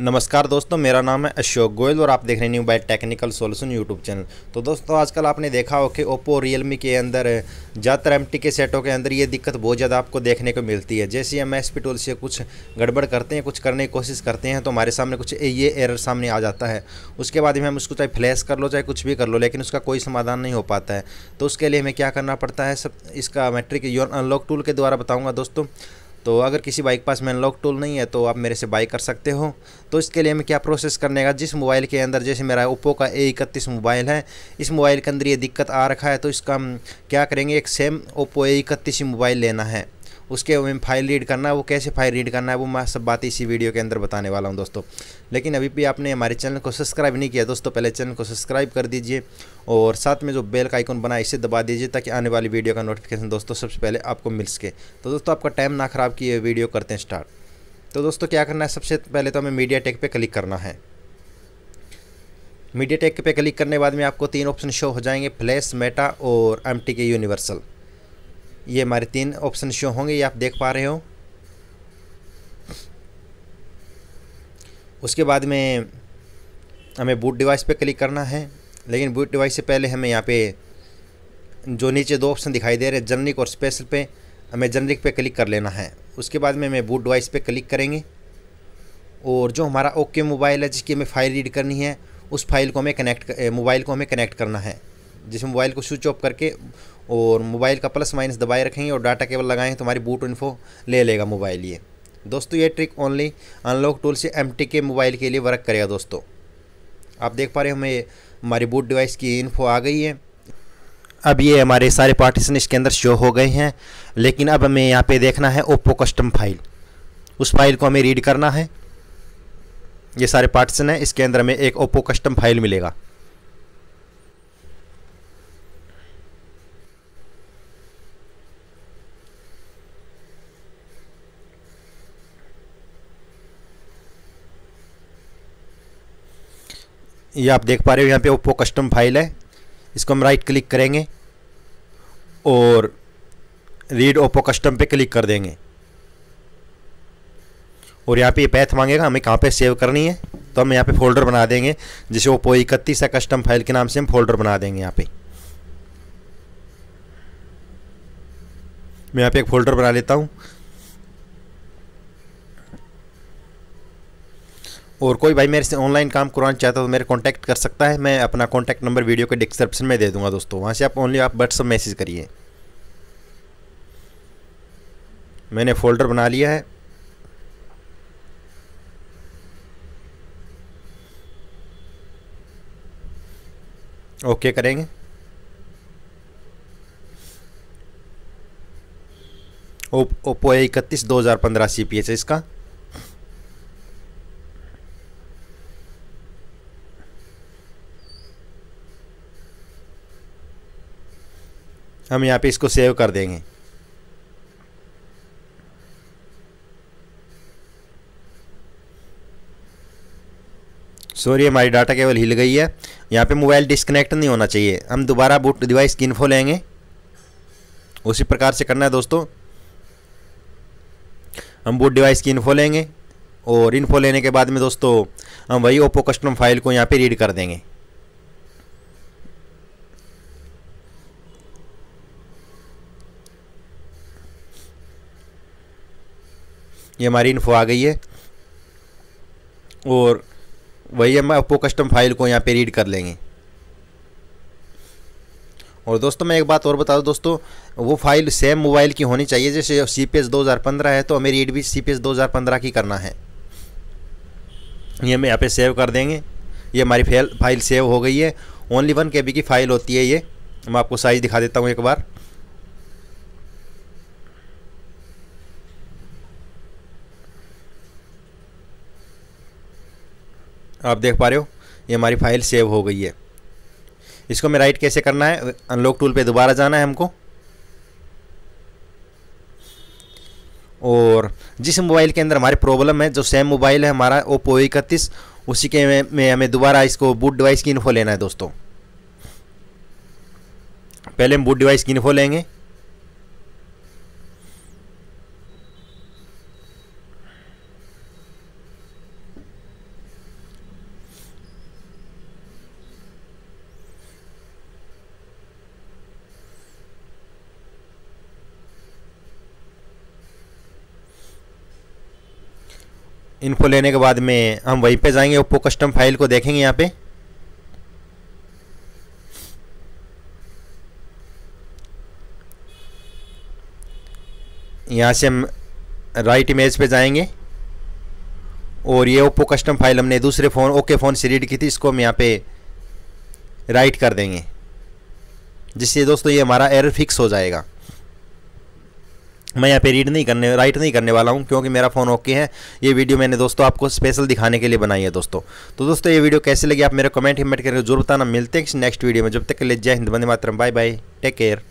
नमस्कार दोस्तों मेरा नाम है अशोक गोयल और आप देख रहे हैं new by technical solution YouTube channel तो दोस्तों आजकल आपने देखा हो कि ओप्पो रियलमी के अंदर ज़्यादातर एम के सेटों के अंदर ये दिक्कत बहुत ज़्यादा आपको देखने को मिलती है जैसे हम एस टूल से कुछ गड़बड़ करते हैं कुछ करने की कोशिश करते हैं तो हमारे सामने कुछ ये एरर सामने आ जाता है उसके बाद में हम उसको चाहे फ्लैश कर लो चाहे कुछ भी कर लो लेकिन उसका कोई समाधान नहीं हो पाता है तो उसके लिए हमें क्या करना पड़ता है सब इसका मैट्रिक यून अनलॉक टूल के द्वारा बताऊँगा दोस्तों तो अगर किसी बाइक पास में अनलॉक टूल नहीं है तो आप मेरे से बाई कर सकते हो तो इसके लिए हमें क्या प्रोसेस करने का जिस मोबाइल के अंदर जैसे मेरा ओप्पो का ए इकतीस मोबाइल है इस मोबाइल के अंदर ये दिक्कत आ रखा है तो इसका हम क्या करेंगे एक सेम ओप्पो ए इकतीस मोबाइल लेना है उसके में फाइल रीड करना है वो कैसे फाइल रीड करना है वो मैं सब बातें इसी वीडियो के अंदर बताने वाला हूँ दोस्तों लेकिन अभी भी आपने हमारे चैनल को सब्सक्राइब नहीं किया दोस्तों पहले चैनल को सब्सक्राइब कर दीजिए और साथ में जो बेल का आइकन बना इसे दबा दीजिए ताकि आने वाली वीडियो का नोटिफिकेशन दोस्तों सबसे पहले आपको मिल सके तो दोस्तों आपका टाइम ना ख़राब किए वीडियो करते हैं स्टार्ट तो दोस्तों क्या करना है सबसे पहले तो हमें मीडिया टेक पर क्लिक करना है मीडिया टेक पर क्लिक करने बाद में आपको तीन ऑप्शन शो हो जाएंगे फ्लैश मेटा और एम के यूनिवर्सल ये हमारे तीन ऑप्शन शो होंगे ये आप देख पा रहे हो उसके बाद में हमें बूट डिवाइस पे क्लिक करना है लेकिन बूट डिवाइस से पहले हमें यहाँ पे जो नीचे दो ऑप्शन दिखाई दे रहे हैं जनरिक और स्पेशल पे हमें जनरिक पे क्लिक कर लेना है उसके बाद में हमें बूट डिवाइस पे क्लिक करेंगे और जो हमारा ओके मोबाइल है जिसकी हमें फ़ाइल रीड करनी है उस फाइल को हमें कनेक्ट मोबाइल को हमें कनेक्ट करना है जिसमें मोबाइल को स्विच ऑफ करके और मोबाइल का प्लस माइनस दबाए रखेंगे और डाटा केबल लगाएंगे तो हमारी बूट इन्फो ले लेगा मोबाइल ये दोस्तों ये ट्रिक ओनली अनलॉक टूल से एम के मोबाइल के लिए वर्क करेगा दोस्तों आप देख पा रहे हो हमें हमारी बूट डिवाइस की इन्फो आ गई है अब ये हमारे सारे पार्टीशन इसके अंदर शो हो गए हैं लेकिन अब हमें यहाँ पे देखना है ओप्पो कस्टम फाइल उस फाइल को हमें रीड करना है ये सारे पार्टीशन है इसके अंदर हमें एक ओप्पो कस्टम फाइल मिलेगा ये आप देख पा रहे हो यहाँ पे ओप्पो कस्टम फाइल है इसको हम राइट क्लिक करेंगे और रीड ओप्पो कस्टम पे क्लिक कर देंगे और यहाँ पे ये पैथ मांगेगा हमें कहाँ पे सेव करनी है तो हम यहाँ पे फोल्डर बना देंगे जिसे ओप्पो इकतीस है कस्टम फाइल के नाम से हम फोल्डर बना देंगे यहाँ पे मैं यहाँ पे एक फोल्डर बना लेता हूँ और कोई भाई मेरे से ऑनलाइन काम करवाना चाहता है तो मेरे कॉन्टैक्ट कर सकता है मैं अपना कॉन्टैक्ट नंबर वीडियो के डिस्क्रिप्शन में दे दूंगा दोस्तों वहाँ से आप ओनली आप व्हाट्सअप मैसेज करिए मैंने फोल्डर बना लिया है ओके करेंगे ओप्पो ए इकतीस दो हज़ार पंद्रह सी पी एच है इसका हम यहाँ पे इसको सेव कर देंगे सॉरी हमारी डाटा केवल हिल गई है यहाँ पे मोबाइल डिस्कनेक्ट नहीं होना चाहिए हम दोबारा बूट डिवाइस की इन्फो लेंगे उसी प्रकार से करना है दोस्तों हम बूट डिवाइस की इन्फो लेंगे और इन्फो लेने के बाद में दोस्तों हम वही ओप्पो कस्टम फाइल को यहाँ पे रीड कर देंगे ये हमारी इन्फो आ गई है और वही हम आपको कस्टम फाइल को यहाँ पे रीड कर लेंगे और दोस्तों मैं एक बात और बता दूँ दोस्तों वो फाइल सेम मोबाइल की होनी चाहिए जैसे सी पी एस दो हज़ार पंद्रह है तो हमें रीड भी सी पी एस दो हज़ार पंद्रह की करना है ये हम यहाँ पे सेव कर देंगे ये हमारी फाइल फाइल सेव हो गई है ओनली वन के बी की फ़ाइल होती है ये मैं आपको साइज़ दिखा देता हूँ एक बार आप देख पा रहे हो ये हमारी फाइल सेव हो गई है इसको मैं राइट कैसे करना है अनलॉक टूल पे दोबारा जाना है हमको और जिस मोबाइल के अंदर हमारी प्रॉब्लम है जो सेम मोबाइल है हमारा ओप्पो इकतीस उसी के में, में हमें दोबारा इसको बूट डिवाइस की इन्फो लेना है दोस्तों पहले हम बूट डिवाइस की इन्फो लेंगे इन्फो लेने के बाद में हम वहीं पे जाएंगे ओप्पो कस्टम फाइल को देखेंगे यहाँ पे यहाँ से हम राइट इमेज पे जाएंगे और ये ओप्पो कस्टम फाइल हमने दूसरे फ़ोन ओके फ़ोन से रीड की थी इसको हम यहाँ पे राइट कर देंगे जिससे दोस्तों ये हमारा एरर फिक्स हो जाएगा मैं यहाँ पे रीड नहीं करने राइट नहीं करने वाला हूँ क्योंकि मेरा फ़ोन ओके है ये वीडियो मैंने दोस्तों आपको स्पेशल दिखाने के लिए बनाई है दोस्तों तो दोस्तों ये वीडियो कैसे लगी आप मेरे कमेंट हिमेंट करके जरूर बताना मिलते हैं नेक्स्ट वीडियो में जब तक के लिए जय हिंद बंदे मातरम बाय बाय टेक केयर